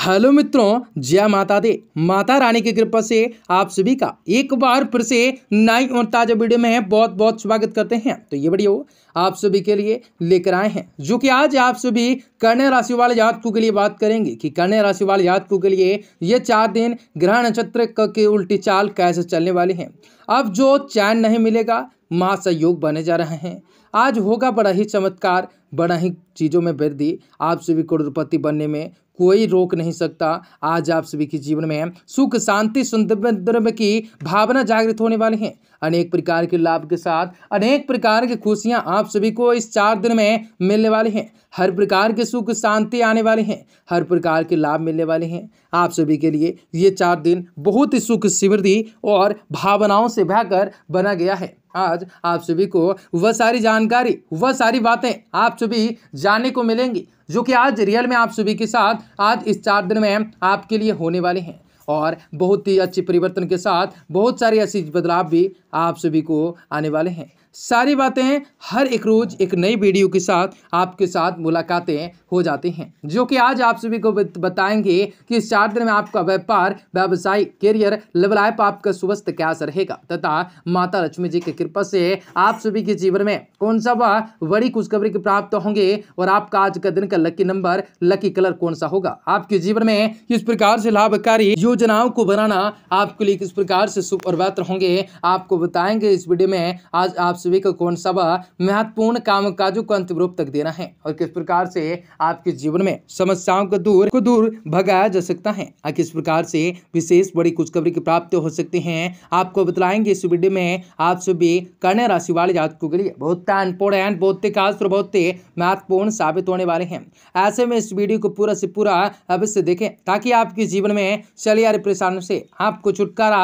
hello मित्रों जय माता दे माता रानी की कृपा से आप सभी का एक बार फिर से नई और ताज़ा वीडियो में है बहुत बहुत स्वागत करते हैं तो ये वीडियो आप सभी के लिए लेकर आए हैं जो कि आज आप सभी कन्या राशि वाले जातकों के लिए बात करेंगे कि कन्या राशि वाले जातकों के लिए ये चार दिन ग्रह नक्षत्र के उल्टी चाल कैसे चलने वाले हैं अब जो चैन नहीं मिलेगा महासहयोग बने जा रहे हैं आज होगा बड़ा ही चमत्कार बड़ा ही चीज़ों में वृद्धि आप सभी करोड़पति बनने में कोई रोक नहीं सकता आज आप सभी के जीवन में सुख शांति सुंदर की भावना जागृत होने वाली है अनेक प्रकार के लाभ के साथ अनेक प्रकार की खुशियाँ आप सभी को इस चार दिन में मिलने वाली हैं हर प्रकार के सुख शांति आने वाले हैं हर प्रकार के लाभ मिलने वाले हैं आप सभी के लिए ये चार दिन बहुत ही सुख समृद्धि और भावनाओं से बहकर बना गया है आज आप सभी को वह सारी जानकारी वह सारी बातें आप सभी जानने को मिलेंगी जो कि आज रियल में आप सभी के साथ आज इस चार दिन में आपके लिए होने वाले हैं और बहुत ही अच्छे परिवर्तन के साथ बहुत सारे ऐसे बदलाव भी आप सभी को आने वाले हैं सारी बातें हर एक रोज़ एक नई वीडियो के साथ आपके साथ मुलाकातें हो जाती हैं जो कि आज आप सभी को बताएंगे कि इस चार दिन में आपका व्यापार व्यवसाय करियर लेवल आप आपका स्वस्थ कैसा रहेगा तथा माता लक्ष्मी जी की कृपा से आप सभी के जीवन में कौन सा वह बड़ी खुशखबरी प्राप्त होंगे और आपका आज का दिन का लकी नंबर लकी कलर कौन सा होगा आपके जीवन में किस प्रकार से लाभकारी योजनाओं को बनाना आपके लिए किस प्रकार से शुभ और बेहतर होंगे आपको बताएंगे इस वीडियो में आज आप सभी को कौन सा महत्वपूर्ण काम कामकाजों को अंतिम रूप तक देना है और किस प्रकार से आपके जीवन में समस्याओं को दूर को दूर भगाया जा सकता है और किस प्रकार से विशेष बड़ी खुशखबरी की प्राप्ति हो सकती है आपको बतलाएंगे इस वीडियो में आप सभी कन्या राशि वाले जातकों के लिए बहुत इंपोर्टेंट बहुत ही खास बहुत ही महत्वपूर्ण साबित होने वाले हैं ऐसे में इस वीडियो को पूरा से पूरा अवश्य देखें ताकि आपके जीवन में चली आ रही परेशानियों से आपको छुटकारा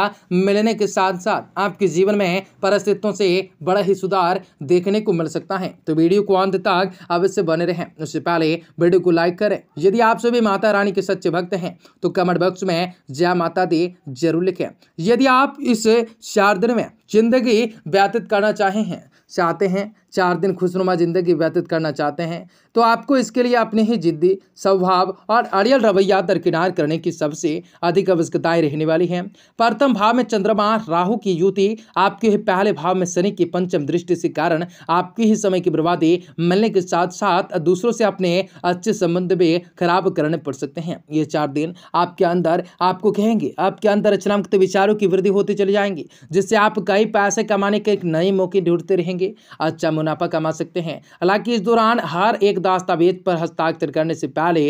मिलने के साथ साथ आपके जीवन में परिस्थितियों से बड़े ही सुधार देखने को मिल सकता है तो वीडियो को अंत तक अवश्य बने रहें उससे पहले वीडियो को लाइक करें यदि आप सभी माता रानी के सच्चे भक्त हैं तो कमेंट बॉक्स में जय माता दी जरूर लिखें यदि आप इस शारदन में जिंदगी व्यतीत करना चाहे हैं चाहते हैं चार दिन खुशनुमा ज़िंदगी व्यतीत करना चाहते हैं तो आपको इसके लिए अपने ही जिद्दी स्वभाव और अड़ियल रवैया दरकिनार करने की सबसे अधिक आवश्यकताएं रहने वाली हैं प्रथम भाव में चंद्रमा राहु की युति आपके ही पहले भाव में शनि की पंचम दृष्टि से कारण आपकी ही समय की बर्बादी मिलने के साथ साथ दूसरों से अपने अच्छे संबंध भी खराब करने पड़ सकते हैं ये चार दिन आपके अंदर आपको कहेंगे आपके अंदर रचनात्मक विचारों की वृद्धि होती चली जाएंगी जिससे आप कई पैसे कमाने के एक नए मौके ढूंढते रहेंगे अच्छा मुनाफा कमा सकते हैं हालांकि इस दौरान हर एक दस्तावेज पर हस्ताक्षर करने से पहले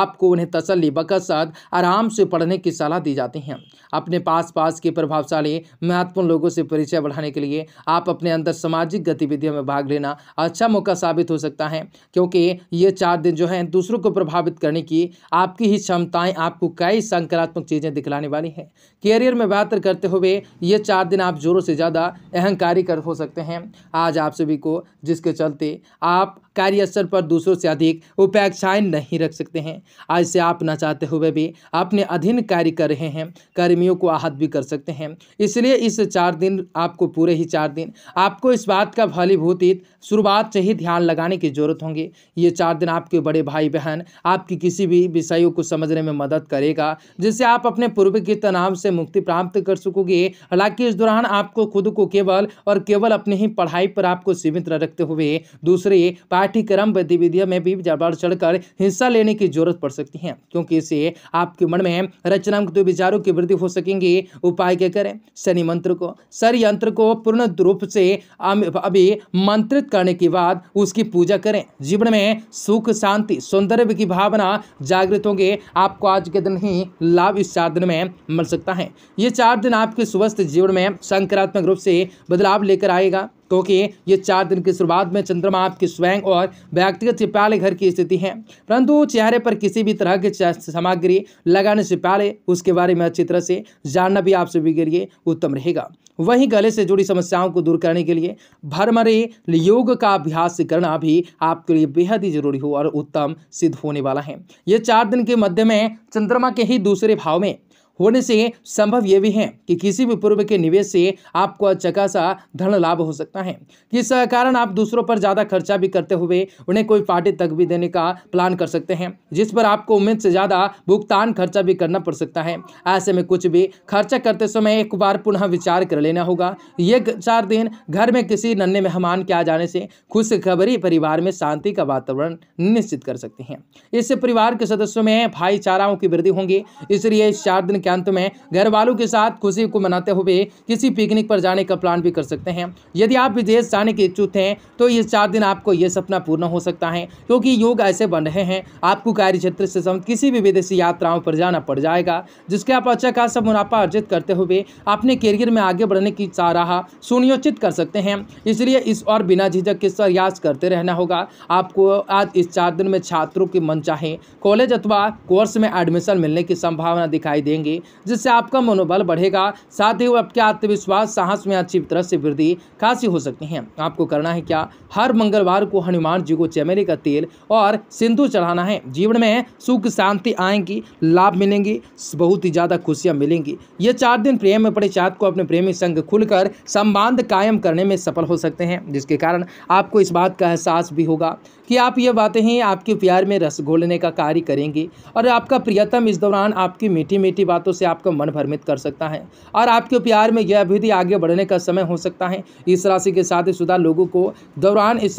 आपको उन्हें तसली बकसद आराम से पढ़ने की सलाह दी जाती है अपने पास पास के प्रभावशाली महत्वपूर्ण लोगों से परिचय बढ़ाने के लिए आप अपने अंदर सामाजिक गतिविधियों में भाग लेना अच्छा मौका साबित हो सकता है क्योंकि ये चार दिन जो है दूसरों को प्रभावित करने की आपकी ही क्षमताएं आपको कई सकारात्मक चीज़ें दिखलाने वाली हैं कैरियर में बेहतर करते हुए ये चार दिन आप जोरों से ज़्यादा अहंकारी कर हो सकते हैं आज आप सभी को जिसके चलते आप कार्यस्थल पर दूसरों से अधिक उपेक्षाएं नहीं रख सकते हैं आज से आप ना चाहते हुए भी अपने अधीन कार्य कर रहे हैं कर्मियों को आहत भी कर सकते हैं इसलिए इस चार दिन आपको पूरे ही चार दिन आपको इस बात का फलीभूति शुरुआत से ही ध्यान लगाने की जरूरत होंगी ये चार दिन आपके बड़े भाई बहन आपकी किसी भी विषयों को समझने में मदद करेगा जिससे आप अपने पूर्व के तनाव से मुक्ति प्राप्त कर सकोगे हालांकि इस दौरान आपको खुद को केवल और केवल अपनी ही पढ़ाई पर आपको सीमित रखते हुए दूसरे पाठ्यक्रम गतिविधियों में भी बढ़ चढ़कर हिस्सा लेने की जरूरत पड़ सकती है क्योंकि इससे आपके मन में रचनात्मक विचारों की वृद्धि हो सकेंगी उपाय क्या करें शनि मंत्र को सर यंत्र को पूर्ण रूप से अभी मंत्रित करने के बाद उसकी पूजा करें जीवन में सुख शांति सौंदर्य की भावना जागृत होंगे आपको आज के दिन ही लाभ इस चार दिन में मिल सकता है ये चार दिन आपके स्वस्थ जीवन में संक्रात्मक रूप से बदलाव लेकर आएगा क्योंकि ये चार दिन की शुरुआत में चंद्रमा आपके स्वयं और व्यक्तिगत से पहले घर की स्थिति है परंतु चेहरे पर किसी भी तरह की सामग्री लगाने से पहले उसके बारे में अच्छी तरह से जानना भी आप सभी के लिए उत्तम रहेगा वहीं गले से जुड़ी समस्याओं को दूर करने के लिए भरमरे योग का अभ्यास करना भी आपके लिए बेहद ही जरूरी हो और उत्तम सिद्ध होने वाला है ये चार दिन के मध्य में चंद्रमा के ही दूसरे भाव में होने से संभव यह भी है कि किसी भी पूर्व के निवेश से आपको अच्छा खासा धन लाभ हो सकता है किस कारण आप दूसरों पर ज़्यादा खर्चा भी करते हुए उन्हें कोई पार्टी तक भी देने का प्लान कर सकते हैं जिस पर आपको उम्मीद से ज़्यादा भुगतान खर्चा भी करना पड़ सकता है ऐसे में कुछ भी खर्चा करते समय एक बार पुनः विचार कर लेना होगा ये चार दिन घर में किसी नन्हे मेहमान के आ जाने से खुशखबरी परिवार में शांति का वातावरण निश्चित कर सकते हैं इससे परिवार के सदस्यों में भाईचाराओं की वृद्धि होंगी इसलिए इस चार दिन के के अंत में घर वालों के साथ खुशी को मनाते हुए किसी पिकनिक पर जाने का प्लान भी कर सकते हैं यदि आप विदेश जाने के इच्छुक हैं तो ये चार दिन आपको ये सपना पूर्ण हो सकता है क्योंकि योग ऐसे बन रहे हैं आपको कार्य क्षेत्र से संबंध किसी भी विदेशी यात्राओं पर जाना पड़ जाएगा जिसके आप अच्छा खासा मुनाफा अर्जित करते हुए अपने करियर में आगे बढ़ने की चाह सुनियोजित कर सकते हैं इसलिए इस और बिना झिझक के प्रयास करते रहना होगा आपको आज इस चार दिन में छात्रों के मन चाहे कॉलेज अथवा कोर्स में एडमिशन मिलने की संभावना दिखाई देंगे करेंगे जिससे आपका मनोबल बढ़ेगा साथ ही वो आपके आत्मविश्वास साहस में अच्छी तरह से वृद्धि खासी हो सकती है आपको करना है क्या हर मंगलवार को हनुमान जी को चमेली का तेल और सिंधु चढ़ाना है जीवन में सुख शांति आएंगी लाभ मिलेंगी बहुत ही ज़्यादा खुशियाँ मिलेंगी ये चार दिन प्रेम में पड़े चाँद को अपने प्रेमी संग खुलकर संबंध कायम करने में सफल हो सकते हैं जिसके कारण आपको इस बात का एहसास भी होगा कि आप ये बातें ही आपके प्यार में रस घोलने का कार्य करेंगी और आपका प्रियतम इस दौरान आपकी मीठी मीठी बातों से आपका मन भ्रमित कर सकता है और आपके प्यार में यह अभिधि आगे बढ़ने का समय हो सकता है इस राशि के साथ शुदा लोगों को दौरान इस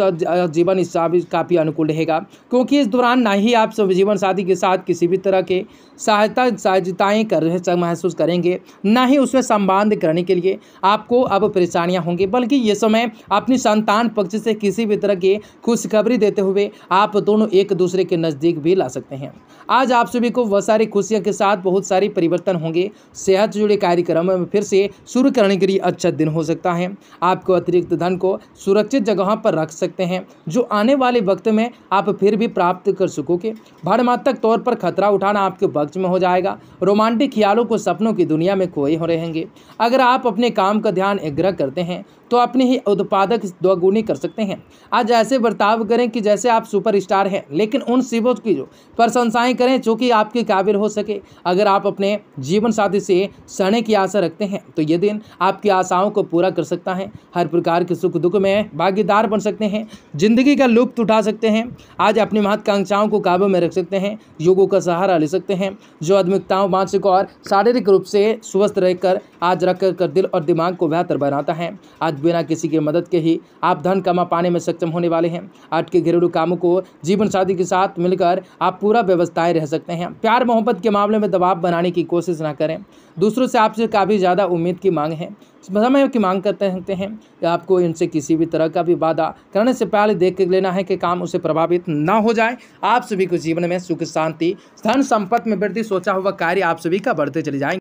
जीवन हिस्सा भी काफ़ी अनुकूल रहेगा क्योंकि इस दौरान ना ही आप सब जीवन साथी के साथ किसी भी तरह के सहायता सहायताएँ कर महसूस करेंगे ना ही उसमें संबंध करने के लिए आपको अब परेशानियाँ होंगी बल्कि ये समय अपनी संतान पक्ष से किसी भी तरह की खुशखबरी देते हुए आप दोनों एक दूसरे के नज़दीक भी ला सकते हैं आज आप सभी को वह सारी खुशियों के साथ बहुत सारी परिवार परिवर्तन होंगे सेहत से जुड़े कार्यक्रमों में फिर से शुरू करने के लिए अच्छा दिन हो सकता है आपको अतिरिक्त धन को सुरक्षित जगहों पर रख सकते हैं जो आने वाले वक्त में आप फिर भी प्राप्त कर सकोगे भरमात्मक तौर पर खतरा उठाना आपके पक्ष में हो जाएगा रोमांटिक ख्यालों को सपनों की दुनिया में खोए हो रहेंगे अगर आप अपने काम का ध्यान आग्रह करते हैं तो अपने ही उत्पादक दोगुनी कर सकते हैं आज ऐसे बर्ताव करें कि जैसे आप सुपरस्टार हैं लेकिन उन शिवों की जो प्रशंसाएं करें जो कि आपके काबिल हो सके अगर आप अपने जीवन साथी से सहने की आशा रखते हैं तो ये दिन आपकी आशाओं को पूरा कर सकता है हर प्रकार के सुख दुख में भागीदार बन सकते हैं जिंदगी का लुप्त उठा सकते हैं आज अपनी महत्वाकांक्षाओं को काबू में रख सकते हैं योगों का सहारा ले सकते हैं जो आधुनिकताओं मानसिक और शारीरिक रूप से स्वस्थ रहकर आज रख कर दिल और दिमाग को बेहतर बनाता है आज बिना किसी की मदद के ही आप धन कमा पाने में सक्षम होने वाले हैं आज के घरेलू कामों को जीवन साथी के साथ मिलकर आप पूरा व्यवस्थाएं रह सकते हैं प्यार मोहब्बत के मामले में दबाव बनाने की कोशिश ना करें दूसरों से आपसे काफ़ी ज़्यादा उम्मीद की मांग है समय की मांग करते रहते हैं कि आपको इनसे किसी भी तरह का भी वादा करने से पहले देख के लेना है कि काम उसे प्रभावित ना हो जाए आप सभी को जीवन में सुख शांति धन संपत्ति में वृद्धि सोचा हुआ कार्य आप सभी का बढ़ते चले जाएंगे